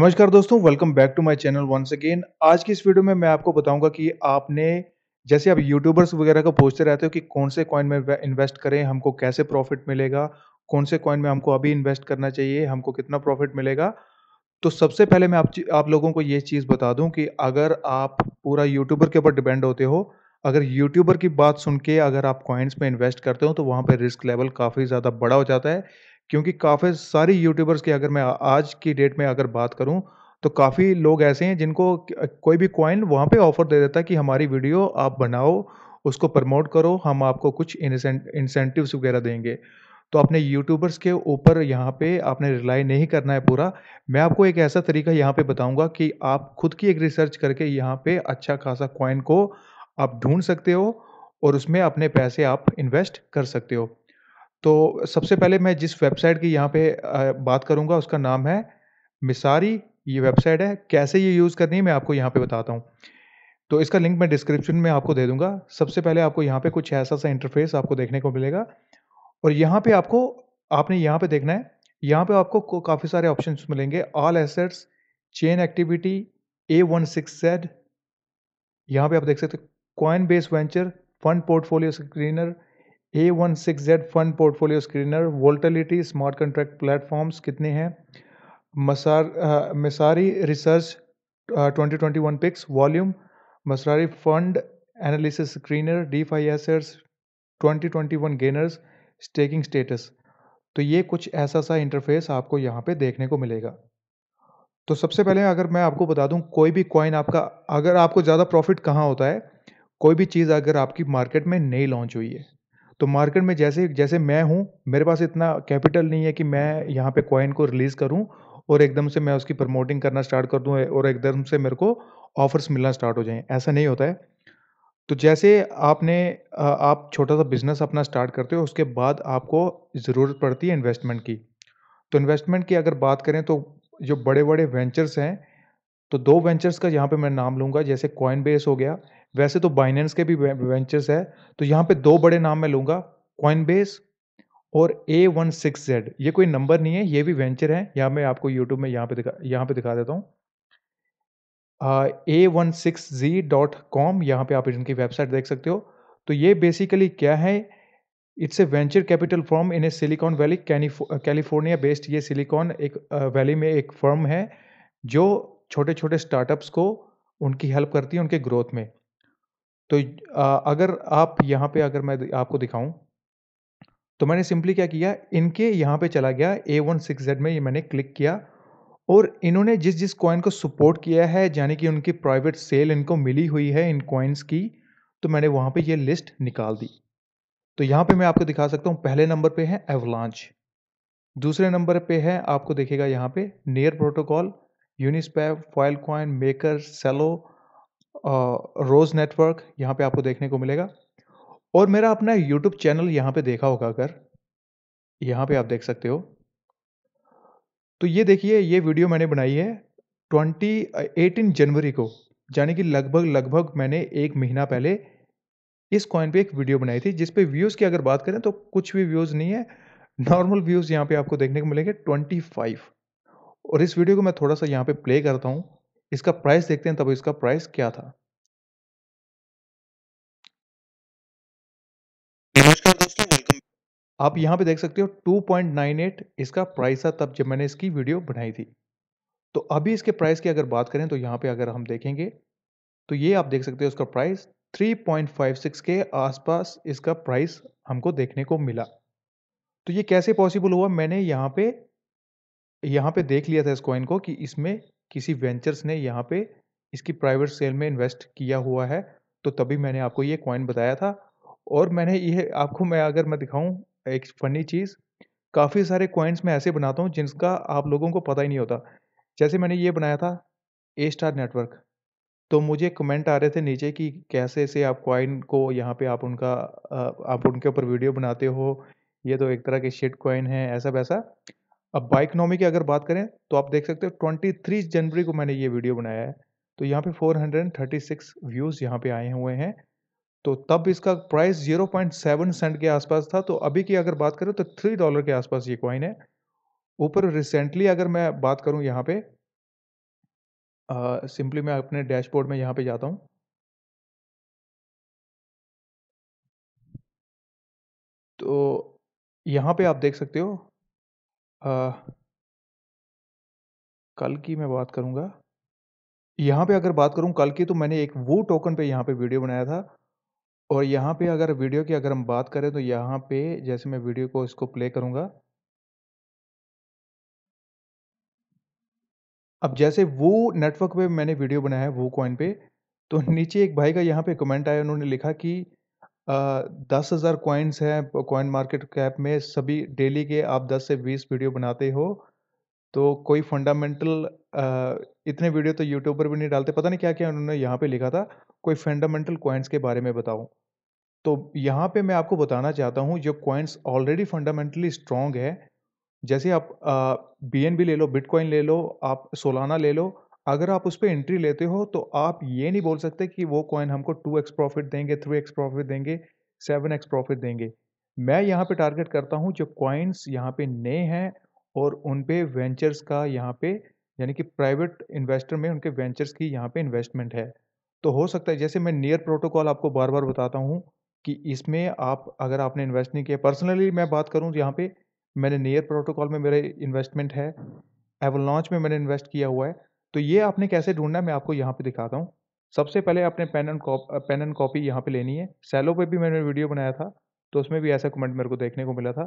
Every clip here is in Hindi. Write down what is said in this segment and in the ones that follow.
नमस्कार दोस्तों welcome back to my channel once again आज की इस वीडियो में मैं आपको बताऊंगा कि आपने जैसे आप यूट्यूबर्स वगैरह को पूछते रहते हो कि कौन से कॉइन में इन्वेस्ट करें हमको कैसे प्रॉफिट मिलेगा कौन से कॉइन में हमको अभी इन्वेस्ट करना चाहिए हमको कितना प्रॉफिट मिलेगा तो सबसे पहले मैं आप आप लोगों को ये चीज़ बता दूँ कि अगर आप पूरा यूट्यूबर के ऊपर डिपेंड होते हो अगर यूट्यूबर की बात सुन के अगर आप कॉइन्स में इन्वेस्ट करते हो तो वहाँ पर रिस्क लेवल काफ़ी ज़्यादा बड़ा हो जाता है क्योंकि काफ़ी सारी यूट्यूबर्स की अगर मैं आज की डेट में अगर बात करूं तो काफ़ी लोग ऐसे हैं जिनको कोई भी कॉइन वहां पे ऑफर दे देता है कि हमारी वीडियो आप बनाओ उसको प्रमोट करो हम आपको कुछ इंसेंटिव्स वगैरह देंगे तो अपने यूट्यूबर्स के ऊपर यहाँ पे आपने रिलाई नहीं करना है पूरा मैं आपको एक ऐसा तरीका यहाँ पे बताऊँगा कि आप खुद की एक रिसर्च करके यहाँ पे अच्छा खासा कॉइन को आप ढूंढ सकते हो और उसमें अपने पैसे आप इन्वेस्ट कर सकते हो तो सबसे पहले मैं जिस वेबसाइट की यहाँ पे बात करूँगा उसका नाम है मिसारी ये वेबसाइट है कैसे ये यूज़ करनी है मैं आपको यहाँ पे बताता हूँ तो इसका लिंक मैं डिस्क्रिप्शन में आपको दे दूँगा सबसे पहले आपको यहाँ पे कुछ ऐसा सा इंटरफेस आपको देखने को मिलेगा और यहाँ पे आपको आपने यहाँ पे देखना है यहाँ पे आपको काफ़ी सारे ऑप्शन मिलेंगे all assets chain activity A one six Z यहाँ पर आप देख सकते हो Coinbase venture fund portfolio screener A one six Z fund portfolio screener volatility smart contract platforms कितने हैं मसार Messari research twenty twenty one picks volume Messari fund analysis screener DeFi S twenty twenty one gainers staking status तो ये कुछ ऐसा सा इंटरफेस आपको यहाँ पे देखने को मिलेगा तो सबसे पहले अगर मैं आपको बता दूँ कोई भी कॉइन आपका अगर आपको ज़्यादा प्रॉफिट कहाँ होता है कोई भी चीज़ अगर आपकी मार्केट में नई लॉन्च हुई है तो मार्केट में जैसे जैसे मैं हूँ मेरे पास इतना कैपिटल नहीं है कि मैं यहाँ पे कॉइन को रिलीज़ करूँ और एकदम से मैं उसकी प्रमोटिंग करना स्टार्ट कर दूँ और एकदम से मेरे को ऑफर्स मिलना स्टार्ट हो जाएं ऐसा नहीं होता है तो जैसे आपने आप छोटा सा बिज़नेस अपना स्टार्ट करते हो उसके बाद आपको ज़रूरत पड़ती है इन्वेस्टमेंट की तो इन्वेस्टमेंट की अगर बात करें तो जो बड़े बड़े वेंचर्स हैं तो दो वेंचर्स का यहाँ पे मैं नाम लूँगा जैसे कॉइन बेस हो गया वैसे तो बाइनेंस के भी वेंचर्स है तो यहाँ पे दो बड़े नाम मैं लूंगा कॉइनबेस और ए वन सिक्स जेड ये कोई नंबर नहीं है ये भी वेंचर है यहाँ मैं आपको यूट्यूब में यहाँ पे दिखा यहाँ पे दिखा देता हूँ A one six G dot com यहाँ पर आप इनकी वेबसाइट देख सकते हो तो ये बेसिकली क्या है it's a venture capital firm in a Silicon Valley California based ये सिलिकॉन एक वैली में एक फर्म है जो छोटे छोटे स्टार्टअप्स को उनकी हेल्प करती है उनके ग्रोथ में तो अगर आप यहाँ पे अगर मैं आपको दिखाऊं तो मैंने सिंपली क्या किया इनके यहाँ पे चला गया ए वन सिक्स जेड में ये मैंने क्लिक किया और इन्होंने जिस जिस कॉइन को सपोर्ट किया है यानी कि उनकी प्राइवेट सेल इनको मिली हुई है इन कॉइन्स की तो मैंने वहाँ पे ये लिस्ट निकाल दी तो यहाँ पे मैं आपको दिखा सकता हूँ पहले नंबर पे है एवलांच दूसरे नंबर पे है आपको देखेगा यहाँ पे Near protocol Uniswap foil coin Maker Celo Rose network यहाँ पे आपको देखने को मिलेगा और मेरा अपना यूट्यूब चैनल यहाँ पे देखा होगा अगर यहाँ पे आप देख सकते हो तो ये देखिए ये वीडियो मैंने बनाई है ट्वेंटी एटीन जनवरी को यानी कि लगभग लगभग मैंने एक महीना पहले इस कॉइन पे एक वीडियो बनाई थी जिसपे व्यूज़ की अगर बात करें तो कुछ भी व्यूज़ नहीं है नॉर्मल व्यूज़ यहाँ पे आपको देखने को मिलेंगे ट्वेंटी फाइव और इस वीडियो को मैं थोड़ा सा यहाँ पे प्ले करता हूँ इसका प्राइस देखते हैं तब इसका प्राइस क्या था आप यहां पे देख सकते हो 2.98 इसका प्राइस था तब जब मैंने इसकी वीडियो बनाई थी तो अभी इसके प्राइस की अगर बात करें तो यहाँ पे अगर हम देखेंगे तो ये आप देख सकते हो इसका प्राइस 3.56 के आसपास इसका प्राइस हमको देखने को मिला तो ये कैसे पॉसिबल हुआ मैंने यहाँ पे यहाँ पे देख लिया था इस कॉइन को कि इसमें किसी वेंचर्स ने यहाँ पे इसकी प्राइवेट सेल में इन्वेस्ट किया हुआ है तो तभी मैंने आपको ये कॉइन बताया था और मैंने ये आपको मैं अगर मैं दिखाऊँ एक फनी चीज़ काफ़ी सारे कॉइन्स मैं ऐसे बनाता हूँ जिनका आप लोगों को पता ही नहीं होता जैसे मैंने ये बनाया था ए स्टार नेटवर्क तो मुझे कमेंट आ रहे थे नीचे कि कैसे से आप कॉइन को यहाँ पे आप उनका आप उनके ऊपर वीडियो बनाते हो ये तो एक तरह के शिट कॉइन है ऐसा वैसा अब बाइकनॉमी की अगर बात करें तो आप देख सकते हो 23 जनवरी को मैंने ये वीडियो बनाया है तो यहाँ पे 436 व्यूज़ यहाँ पे आए हुए हैं तो तब इसका प्राइस 0.7 सेंट के आसपास था तो अभी की अगर बात करें तो थ्री डॉलर के आसपास ये कॉइन है ऊपर रिसेंटली अगर मैं बात करूँ यहाँ पे सिंपली मैं अपने डैशबोर्ड में यहाँ पे जाता हूँ तो यहाँ पे आप देख सकते हो आ, कल की मैं बात करूंगा यहाँ पे अगर बात करूँ कल की तो मैंने एक वो टोकन पे यहाँ पे वीडियो बनाया था और यहाँ पे अगर वीडियो की अगर हम बात करें तो यहाँ पे जैसे मैं वीडियो को इसको प्ले करूँगा अब जैसे वो नेटवर्क पे मैंने वीडियो बनाया है वो कॉइन पे तो नीचे एक भाई का यहाँ पे कमेंट आया उन्होंने लिखा कि दस हज़ार कॉइन्स हैं कॉइन मार्केट कैप में सभी डेली के आप दस से बीस वीडियो बनाते हो तो कोई फंडामेंटल इतने वीडियो तो यूट्यूब पर भी नहीं डालते पता नहीं क्या क्या उन्होंने यहाँ पे लिखा था कोई फंडामेंटल कॉइन्स के बारे में बताओ तो यहाँ पे मैं आपको बताना चाहता हूँ जो कॉइन्स ऑलरेडी फंडामेंटली स्ट्रॉन्ग है जैसे आप बी ले लो बिटकॉइन ले लो आप सोलाना ले लो अगर आप उस पर एंट्री लेते हो तो आप ये नहीं बोल सकते कि वो कॉइन हमको टू एक्स प्रॉफिट देंगे थ्री एक्स प्रॉफिट देंगे सेवन एक्स प्रॉफिट देंगे मैं यहाँ पे टारगेट करता हूँ जो कॉइन्स यहाँ पे नए हैं और उन पे वेंचर्स का यहाँ पे यानी कि प्राइवेट इन्वेस्टर में उनके वेंचर्स की यहाँ पे इन्वेस्टमेंट है तो हो सकता है जैसे मैं नियर प्रोटोकॉल आपको बार बार बताता हूँ कि इसमें आप अगर आपने इन्वेस्ट नहीं किया पर्सनली मैं बात करूँ यहाँ पे मैंने नियर प्रोटोकॉल में मेरे इन्वेस्टमेंट है एवल लॉन्च में मैंने इन्वेस्ट किया हुआ है तो ये आपने कैसे ढूंढना है मैं आपको यहाँ पे दिखाता हूँ सबसे पहले आपने pen and cop pen and copy यहाँ पे लेनी है सेलो पे भी मैंने वीडियो बनाया था तो उसमें भी ऐसा कमेंट मेरे को देखने को मिला था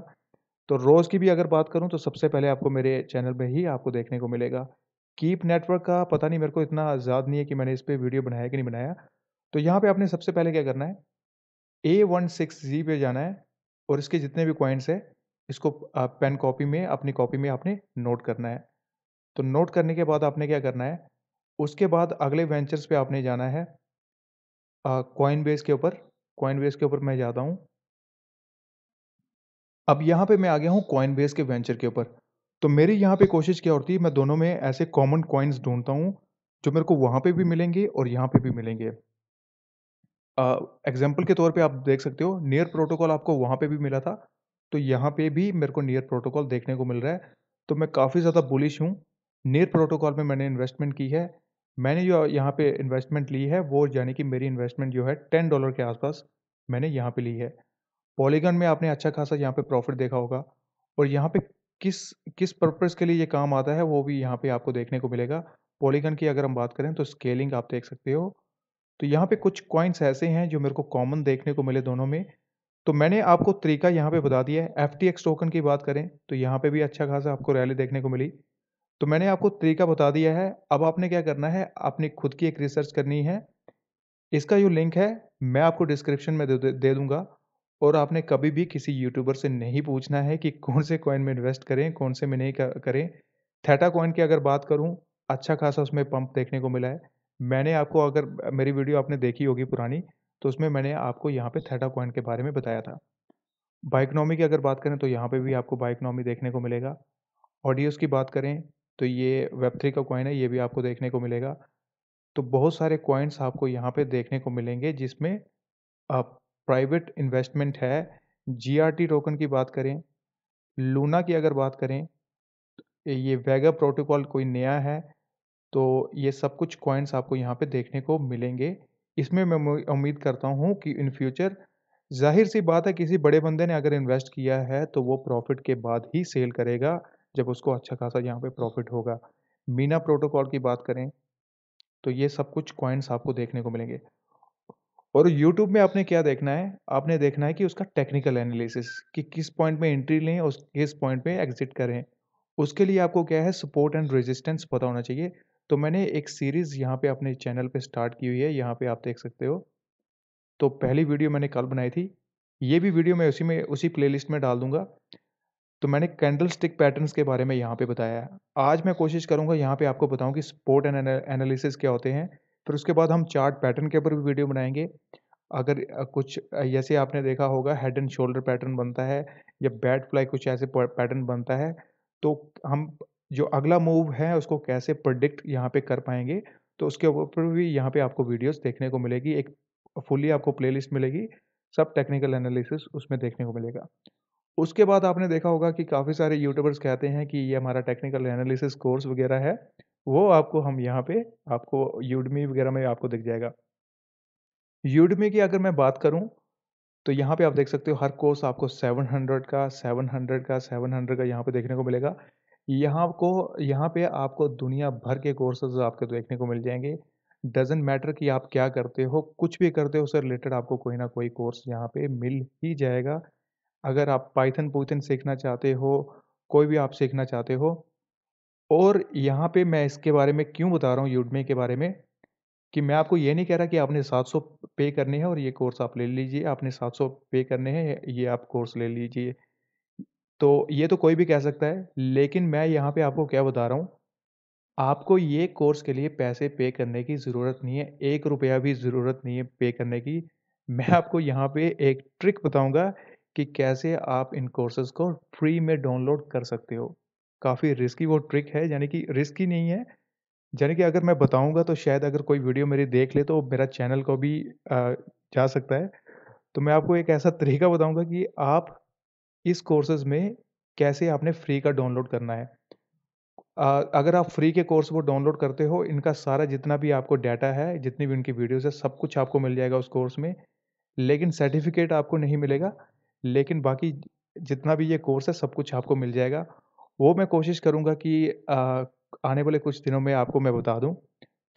तो रोज़ की भी अगर बात करूँ तो सबसे पहले आपको मेरे चैनल पर ही आपको देखने को मिलेगा कीप नेटवर्क का पता नहीं मेरे को इतना आज़ाद नहीं है कि मैंने इस पर वीडियो बनाया कि नहीं बनाया तो यहाँ पर आपने सबसे पहले क्या करना है ए वन सिक्स जी पे जाना है और इसके जितने भी कॉइंट्स है इसको पेन कॉपी में अपनी कॉपी में आपने नोट करना है तो नोट करने के बाद आपने क्या करना है उसके बाद अगले वेंचर्स पे आपने जाना है कॉइन बेस के ऊपर कॉइन बेस के ऊपर मैं जाता हूँ अब यहाँ पे मैं आ गया हूँ कॉइन बेस के वेंचर के ऊपर तो मेरी यहाँ पे कोशिश क्या होती है मैं दोनों में ऐसे कॉमन कॉइन्स ढूंढता हूँ जो मेरे को वहाँ पे भी मिलेंगे और यहाँ पे भी मिलेंगे एग्जाम्पल के तौर पे आप देख सकते हो नियर प्रोटोकॉल आपको वहाँ पे भी मिला था तो यहाँ पे भी मेरे को नियर प्रोटोकॉल देखने को मिल रहा है तो मैं काफ़ी ज़्यादा बुलिश हूँ नीर प्रोटोकॉल में मैंने इन्वेस्टमेंट की है मैंने जो यहाँ पे इन्वेस्टमेंट ली है वो यानी कि मेरी इन्वेस्टमेंट जो है टेन डॉलर के आसपास मैंने यहाँ पे ली है पॉलीगन में आपने अच्छा खासा यहाँ पे प्रॉफिट देखा होगा और यहाँ पे किस किस पर्पज़ के लिए ये काम आता है वो भी यहाँ पे आपको देखने को मिलेगा पॉलीगन की अगर हम बात करें तो स्केलिंग आप देख सकते हो तो यहाँ पे कुछ कॉइन्स ऐसे हैं जो मेरे को कॉमन देखने को मिले दोनों में तो मैंने आपको तरीका यहाँ पे बता दिया है एफ टोकन की बात करें तो यहाँ पे भी अच्छा खासा आपको रैली देखने को मिली तो मैंने आपको तरीका बता दिया है अब आपने क्या करना है अपनी खुद की एक रिसर्च करनी है इसका जो लिंक है मैं आपको डिस्क्रिप्शन में दे, दे दूंगा और आपने कभी भी किसी यूट्यूबर से नहीं पूछना है कि कौन से कॉइन में इन्वेस्ट करें कौन से में नहीं करें थेटा कॉइन की अगर बात करूं अच्छा खासा उसमें पंप देखने को मिला है मैंने आपको अगर मेरी वीडियो आपने देखी होगी पुरानी तो उसमें मैंने आपको यहाँ पे थेटा कॉइन के बारे में बताया था बाइकनॉमी की अगर बात करें तो यहाँ पे भी आपको बाइकनॉमी देखने को मिलेगा ऑडियोज़ की बात करें तो ये वेब थ्री का कॉइन है ये भी आपको देखने को मिलेगा तो बहुत सारे कॉइन्स आपको यहाँ पे देखने को मिलेंगे जिसमें प्राइवेट इन्वेस्टमेंट है जी टोकन की बात करें लूना की अगर बात करें तो ये वेगा प्रोटोकॉल कोई नया है तो ये सब कुछ कॉइन्स आपको यहाँ पे देखने को मिलेंगे इसमें मैं उम्मीद करता हूँ कि इन फ्यूचर जाहिर सी बात है किसी बड़े बंदे ने अगर इन्वेस्ट किया है तो वो प्रॉफिट के बाद ही सेल करेगा जब उसको अच्छा खासा यहाँ पे प्रॉफिट होगा मीना प्रोटोकॉल की बात करें तो ये सब कुछ कॉइन्स आपको देखने को मिलेंगे और यूट्यूब में आपने क्या देखना है आपने देखना है कि उसका टेक्निकल एनालिसिस कि किस पॉइंट में एंट्री लें और किस पॉइंट में एग्जिट करें उसके लिए आपको क्या है सपोर्ट एंड रेजिस्टेंस पता होना चाहिए तो मैंने एक सीरीज़ यहाँ पे अपने चैनल पे स्टार्ट की हुई है यहाँ पे आप देख सकते हो तो पहली वीडियो मैंने कल बनाई थी ये भी वीडियो मैं उसी में उसी प्लेलिस्ट में डाल दूंगा तो मैंने कैंडल स्टिक पैटर्न्स के बारे में यहाँ पे बताया आज मैं कोशिश करूँगा यहाँ पे आपको बताऊँ कि सपोर्ट एंड एनालिसिस क्या होते हैं फिर उसके बाद हम चार्ट पैटर्न के ऊपर भी वीडियो बनाएंगे अगर कुछ जैसे आपने देखा होगा हेड एंड शोल्डर पैटर्न बनता है या बैट फ्लाई कुछ ऐसे पैटर्न बनता है तो हम जो अगला मूव है उसको कैसे प्रोडिक्ट यहाँ पे कर पाएंगे तो उसके ऊपर भी यहाँ पे आपको वीडियोस देखने को मिलेगी एक फुली आपको प्लेलिस्ट मिलेगी सब टेक्निकल एनालिसिस उसमें देखने को मिलेगा उसके बाद आपने देखा होगा कि काफ़ी सारे यूट्यूबर्स कहते हैं कि ये हमारा टेक्निकल एनालिसिस कोर्स वगैरह है वो आपको हम यहाँ पे आपको यूडमी वगैरह में आपको दिख जाएगा यूडमी की अगर मैं बात करूँ तो यहाँ पे आप देख सकते हो हर कोर्स आपको 700 का 700 का 700 का यहाँ पे देखने को मिलेगा यहाँ को यहाँ पे आपको दुनिया भर के कोर्सेज आपके देखने को मिल जाएंगे डजेंट मैटर कि आप क्या करते हो कुछ भी करते हो उससे रिलेटेड आपको कोई ना कोई कोर्स यहाँ पे मिल ही जाएगा अगर आप पाइथन पूथन सीखना चाहते हो कोई भी आप सीखना चाहते हो और यहाँ पे मैं इसके बारे में क्यों बता रहा हूँ यूडमी के बारे में कि मैं आपको ये नहीं कह रहा कि आपने 700 पे करने हैं और ये कोर्स आप ले लीजिए आपने 700 पे करने हैं ये आप कोर्स ले लीजिए तो ये तो कोई भी कह सकता है लेकिन मैं यहाँ पे आपको क्या बता रहा हूँ आपको ये कोर्स के लिए पैसे पे करने की ज़रूरत नहीं है एक रुपया भी ज़रूरत नहीं है पे करने की मैं आपको यहाँ पे एक ट्रिक बताऊँगा कि कैसे आप इन कोर्सेज़ को फ्री में डाउनलोड कर सकते हो काफ़ी रिस्की वो ट्रिक है यानी कि रिस्की नहीं है यानी कि अगर मैं बताऊंगा तो शायद अगर कोई वीडियो मेरी देख ले तो मेरा चैनल को भी जा सकता है तो मैं आपको एक ऐसा तरीका बताऊंगा कि आप इस कोर्सेज़ में कैसे आपने फ्री का डाउनलोड करना है अगर आप फ्री के कोर्स को डाउनलोड करते हो इनका सारा जितना भी आपको डाटा है जितनी भी उनकी वीडियोज़ है सब कुछ आपको मिल जाएगा उस कोर्स में लेकिन सर्टिफिकेट आपको नहीं मिलेगा लेकिन बाकी जितना भी ये कोर्स है सब कुछ आपको मिल जाएगा वो मैं कोशिश करूँगा कि आने वाले कुछ दिनों में आपको मैं बता दूँ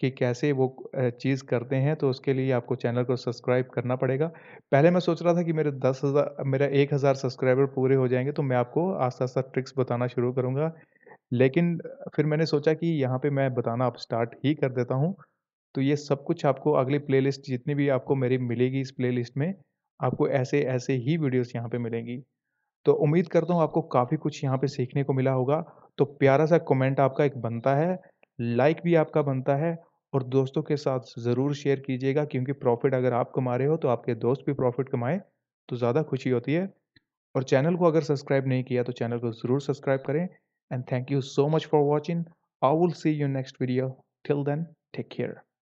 कि कैसे वो चीज़ करते हैं तो उसके लिए आपको चैनल को सब्सक्राइब करना पड़ेगा पहले मैं सोच रहा था कि मेरे दस हज़ार मेरा एक हज़ार सब्सक्राइबर पूरे हो जाएंगे तो मैं आपको आस्ता आस्ता ट्रिक्स बताना शुरू करूँगा लेकिन फिर मैंने सोचा कि यहाँ पे मैं बताना अब स्टार्ट ही कर देता हूँ तो ये सब कुछ आपको अगली प्लेलिस्ट जितनी भी आपको मेरी मिलेगी इस प्लेलिस्ट में आपको ऐसे ऐसे ही वीडियोस यहाँ पे मिलेंगी तो उम्मीद करता हूँ आपको काफ़ी कुछ यहाँ पे सीखने को मिला होगा तो प्यारा सा कमेंट आपका एक बनता है लाइक भी आपका बनता है और दोस्तों के साथ ज़रूर शेयर कीजिएगा क्योंकि प्रॉफिट अगर आप कमा रहे हो तो आपके दोस्त भी प्रॉफिट कमाएँ तो ज़्यादा खुशी होती है और चैनल को अगर सब्सक्राइब नहीं किया तो चैनल को ज़रूर सब्सक्राइब करें and thank you so much for watching I will see you next video till then take care